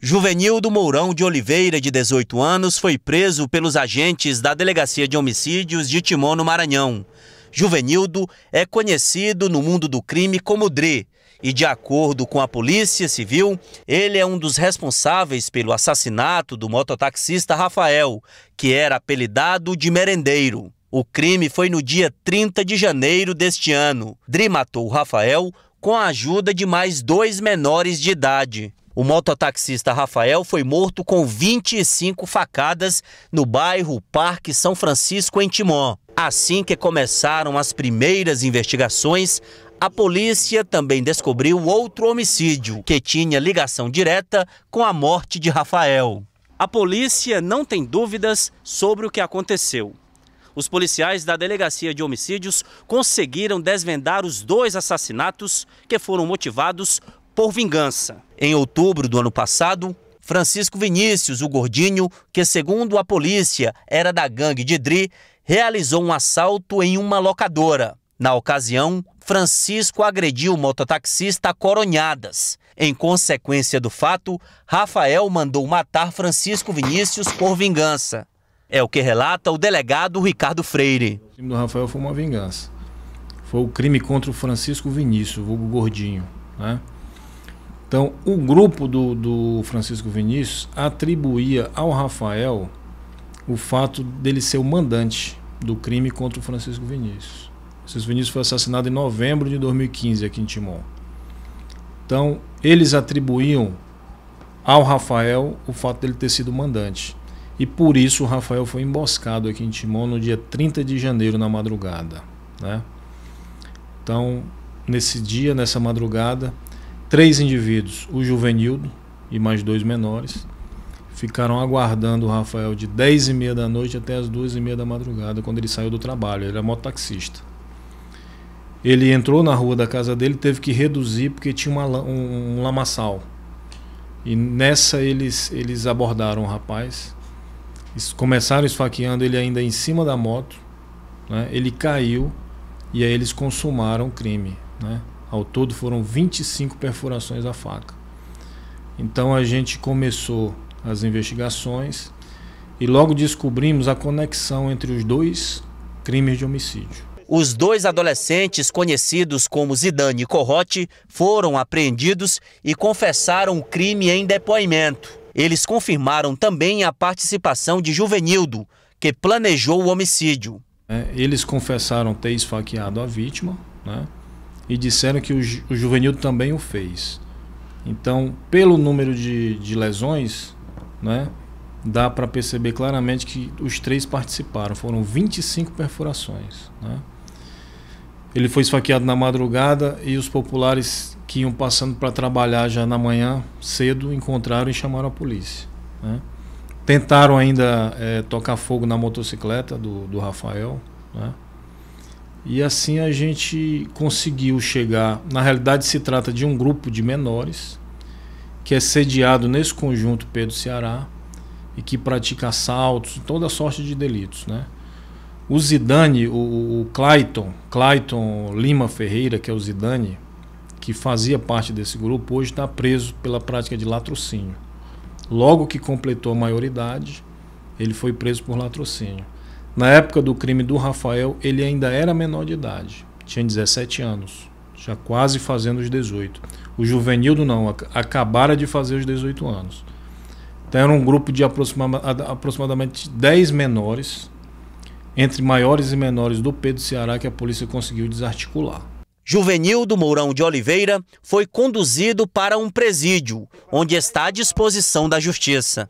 Juvenildo Mourão de Oliveira, de 18 anos, foi preso pelos agentes da Delegacia de Homicídios de Timó, no Maranhão. Juvenildo é conhecido no mundo do crime como Dre e, de acordo com a Polícia Civil, ele é um dos responsáveis pelo assassinato do mototaxista Rafael, que era apelidado de Merendeiro. O crime foi no dia 30 de janeiro deste ano. Dri matou Rafael com a ajuda de mais dois menores de idade. O mototaxista Rafael foi morto com 25 facadas no bairro Parque São Francisco, em Timó. Assim que começaram as primeiras investigações, a polícia também descobriu outro homicídio que tinha ligação direta com a morte de Rafael. A polícia não tem dúvidas sobre o que aconteceu. Os policiais da Delegacia de Homicídios conseguiram desvendar os dois assassinatos que foram motivados por vingança. Em outubro do ano passado, Francisco Vinícius, o gordinho, que segundo a polícia era da gangue de Dri, realizou um assalto em uma locadora. Na ocasião, Francisco agrediu o mototaxista a coronhadas. Em consequência do fato, Rafael mandou matar Francisco Vinícius por vingança. É o que relata o delegado Ricardo Freire. O crime do Rafael foi uma vingança. Foi o crime contra o Francisco Vinícius, o gordinho. Né? Então, o grupo do, do Francisco Vinícius atribuía ao Rafael o fato dele ser o mandante do crime contra o Francisco Vinícius. Francisco Vinícius foi assassinado em novembro de 2015 aqui em Timon. Então, eles atribuíam ao Rafael o fato dele ter sido mandante. E por isso o Rafael foi emboscado aqui em Timon no dia 30 de janeiro, na madrugada. Né? Então, nesse dia, nessa madrugada, Três indivíduos, o Juvenildo e mais dois menores, ficaram aguardando o Rafael de 10 e meia da noite até as 2 e meia da madrugada, quando ele saiu do trabalho. Ele era mototaxista. Ele entrou na rua da casa dele, teve que reduzir porque tinha uma, um, um lamaçal. E nessa eles, eles abordaram o rapaz, começaram esfaqueando ele ainda em cima da moto. Né? Ele caiu e aí eles consumaram o crime. Né? Ao todo foram 25 perfurações à faca. Então a gente começou as investigações e logo descobrimos a conexão entre os dois crimes de homicídio. Os dois adolescentes, conhecidos como Zidane e Corrote, foram apreendidos e confessaram o crime em depoimento. Eles confirmaram também a participação de Juvenildo, que planejou o homicídio. É, eles confessaram ter esfaqueado a vítima, né? e disseram que o, ju o também o fez. Então, pelo número de, de lesões, né, dá para perceber claramente que os três participaram. Foram 25 perfurações. Né? Ele foi esfaqueado na madrugada e os populares que iam passando para trabalhar já na manhã cedo encontraram e chamaram a polícia. Né? Tentaram ainda é, tocar fogo na motocicleta do, do Rafael. Né? E assim a gente conseguiu chegar. Na realidade, se trata de um grupo de menores que é sediado nesse conjunto Pedro Ceará e que pratica assaltos, toda sorte de delitos, né? O Zidane, o, o Clayton, Clayton Lima Ferreira, que é o Zidane, que fazia parte desse grupo, hoje está preso pela prática de latrocínio. Logo que completou a maioridade, ele foi preso por latrocínio. Na época do crime do Rafael, ele ainda era menor de idade, tinha 17 anos, já quase fazendo os 18. O Juvenil do não, acabara de fazer os 18 anos. Então era um grupo de aproximadamente 10 menores, entre maiores e menores do Pedro Ceará, que a polícia conseguiu desarticular. Juvenil do Mourão de Oliveira foi conduzido para um presídio, onde está à disposição da justiça.